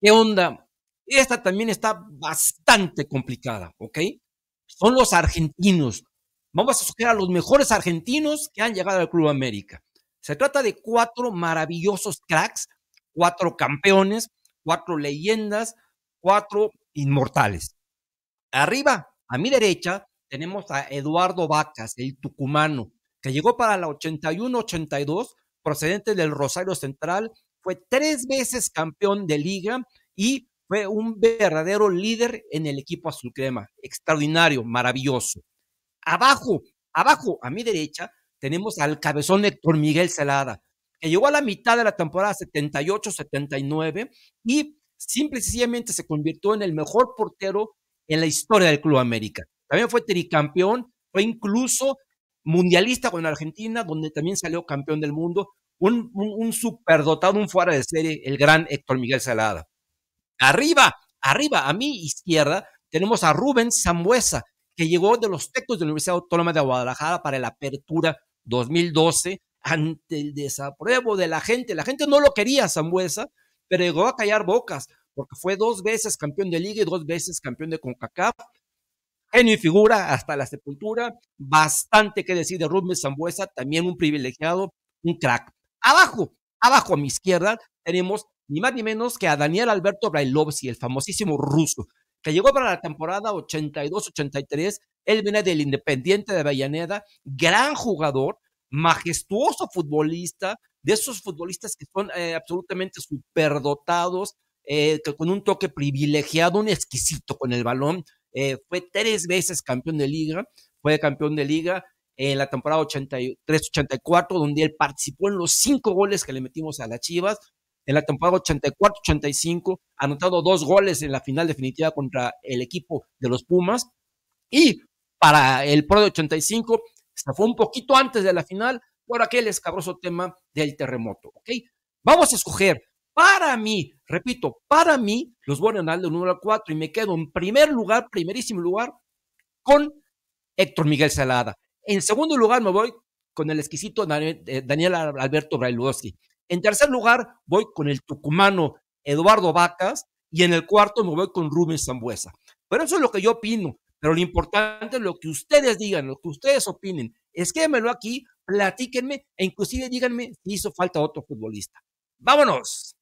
¿Qué onda? Esta también está bastante complicada, ¿ok? Son los argentinos. Vamos a sugerir a los mejores argentinos que han llegado al Club América. Se trata de cuatro maravillosos cracks, cuatro campeones, cuatro leyendas, cuatro inmortales. Arriba, a mi derecha, tenemos a Eduardo Vacas, el tucumano, que llegó para la 81-82, procedente del Rosario Central fue tres veces campeón de liga y fue un verdadero líder en el equipo azul crema. Extraordinario, maravilloso. Abajo, abajo, a mi derecha, tenemos al cabezón Héctor Miguel Salada, que llegó a la mitad de la temporada 78-79 y simple y sencillamente se convirtió en el mejor portero en la historia del Club América. También fue tricampeón, fue incluso mundialista con Argentina, donde también salió campeón del mundo un, superdotado, un fuera de serie, el gran Héctor Miguel Salada. Arriba, arriba, a mi izquierda, tenemos a Rubén Zambuesa, que llegó de los textos de la Universidad Autónoma de Guadalajara para la apertura 2012 ante el desapruebo de la gente. La gente no lo quería, Zambuesa, pero llegó a callar bocas, porque fue dos veces campeón de liga y dos veces campeón de CONCACAF. Genio y figura hasta la sepultura, bastante que decir de Rubén Zambuesa, también un privilegiado, un crack. Abajo, abajo a mi izquierda tenemos ni más ni menos que a Daniel Alberto Brailovsky, el famosísimo ruso, que llegó para la temporada 82-83. Él viene del Independiente de Avellaneda, gran jugador, majestuoso futbolista, de esos futbolistas que son eh, absolutamente superdotados, eh, con un toque privilegiado, un exquisito con el balón. Eh, fue tres veces campeón de liga, fue campeón de liga, en la temporada 83-84, donde él participó en los cinco goles que le metimos a las Chivas. En la temporada 84-85, anotado dos goles en la final definitiva contra el equipo de los Pumas. Y para el Pro de 85, se fue un poquito antes de la final por aquel escabroso tema del terremoto. ¿ok? Vamos a escoger para mí, repito, para mí, los voy número 4 y me quedo en primer lugar, primerísimo lugar, con Héctor Miguel Salada. En segundo lugar, me voy con el exquisito eh, Daniel Alberto Brailovsky. En tercer lugar, voy con el tucumano Eduardo Vacas. Y en el cuarto me voy con Rubén Zambuesa. Pero eso es lo que yo opino. Pero lo importante es lo que ustedes digan, lo que ustedes opinen. lo aquí, platíquenme e inclusive díganme si hizo falta otro futbolista. ¡Vámonos!